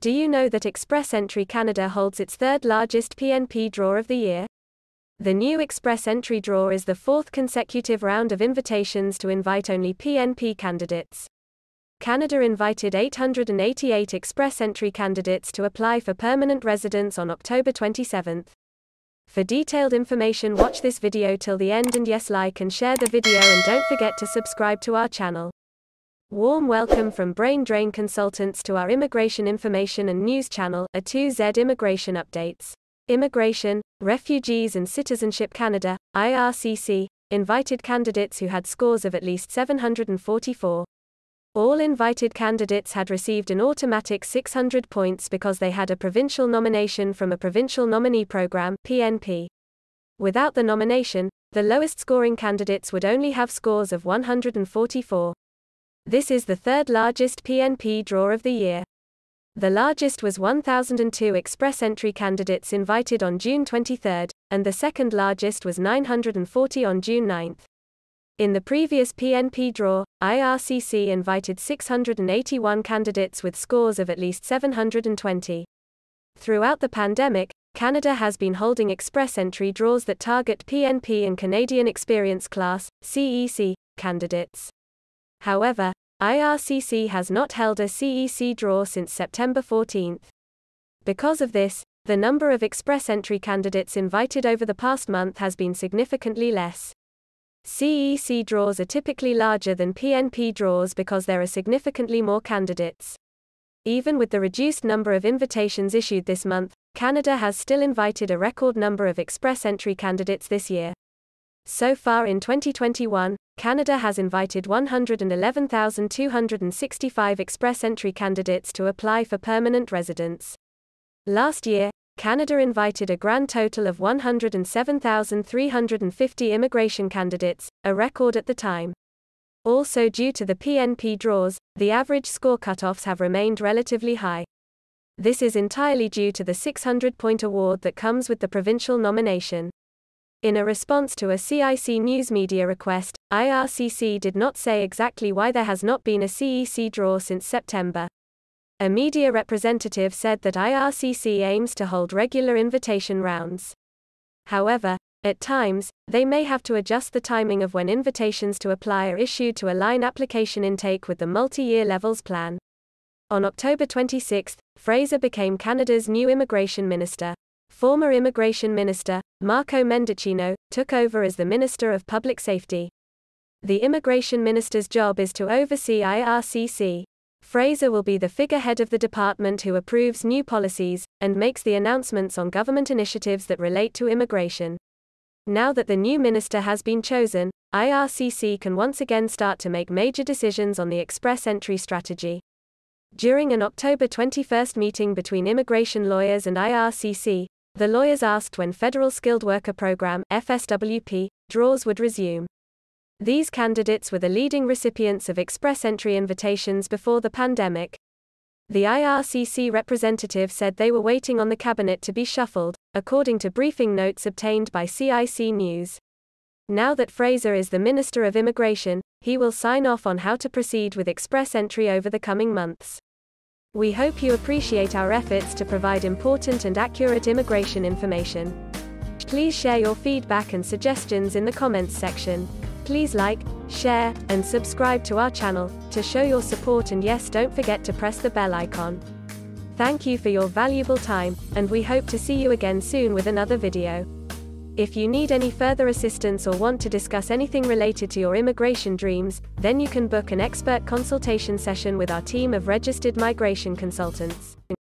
Do you know that Express Entry Canada holds its third largest PNP draw of the year? The new Express Entry draw is the fourth consecutive round of invitations to invite only PNP candidates. Canada invited 888 Express Entry candidates to apply for permanent residence on October 27. For detailed information watch this video till the end and yes like and share the video and don't forget to subscribe to our channel. Warm welcome from Brain Drain Consultants to our Immigration Information and News Channel, A2Z Immigration Updates. Immigration, Refugees and Citizenship Canada, IRCC, invited candidates who had scores of at least 744. All invited candidates had received an automatic 600 points because they had a provincial nomination from a Provincial Nominee Program, PNP. Without the nomination, the lowest scoring candidates would only have scores of 144. This is the third largest PNP draw of the year. The largest was 1,002 express entry candidates invited on June 23, and the second largest was 940 on June 9. In the previous PNP draw, IRCC invited 681 candidates with scores of at least 720. Throughout the pandemic, Canada has been holding express entry draws that target PNP and Canadian Experience Class, CEC, candidates. However, IRCC has not held a CEC draw since September 14. Because of this, the number of express entry candidates invited over the past month has been significantly less. CEC draws are typically larger than PNP draws because there are significantly more candidates. Even with the reduced number of invitations issued this month, Canada has still invited a record number of express entry candidates this year. So far in 2021, Canada has invited 111,265 express entry candidates to apply for permanent residence. Last year, Canada invited a grand total of 107,350 immigration candidates, a record at the time. Also, due to the PNP draws, the average score cutoffs have remained relatively high. This is entirely due to the 600 point award that comes with the provincial nomination. In a response to a CIC news media request, IRCC did not say exactly why there has not been a CEC draw since September. A media representative said that IRCC aims to hold regular invitation rounds. However, at times, they may have to adjust the timing of when invitations to apply are issued to align application intake with the multi year levels plan. On October 26, Fraser became Canada's new immigration minister former Immigration Minister, Marco Mendicino took over as the Minister of Public Safety. The Immigration Minister's job is to oversee IRCC. Fraser will be the figurehead of the department who approves new policies and makes the announcements on government initiatives that relate to immigration. Now that the new minister has been chosen, IRCC can once again start to make major decisions on the express entry strategy. During an October 21 meeting between immigration lawyers and IRCC, the lawyers asked when Federal Skilled Worker Program FSWP, draws would resume. These candidates were the leading recipients of express entry invitations before the pandemic. The IRCC representative said they were waiting on the cabinet to be shuffled, according to briefing notes obtained by CIC News. Now that Fraser is the Minister of Immigration, he will sign off on how to proceed with express entry over the coming months. We hope you appreciate our efforts to provide important and accurate immigration information. Please share your feedback and suggestions in the comments section. Please like, share, and subscribe to our channel to show your support and yes, don't forget to press the bell icon. Thank you for your valuable time, and we hope to see you again soon with another video. If you need any further assistance or want to discuss anything related to your immigration dreams, then you can book an expert consultation session with our team of registered migration consultants.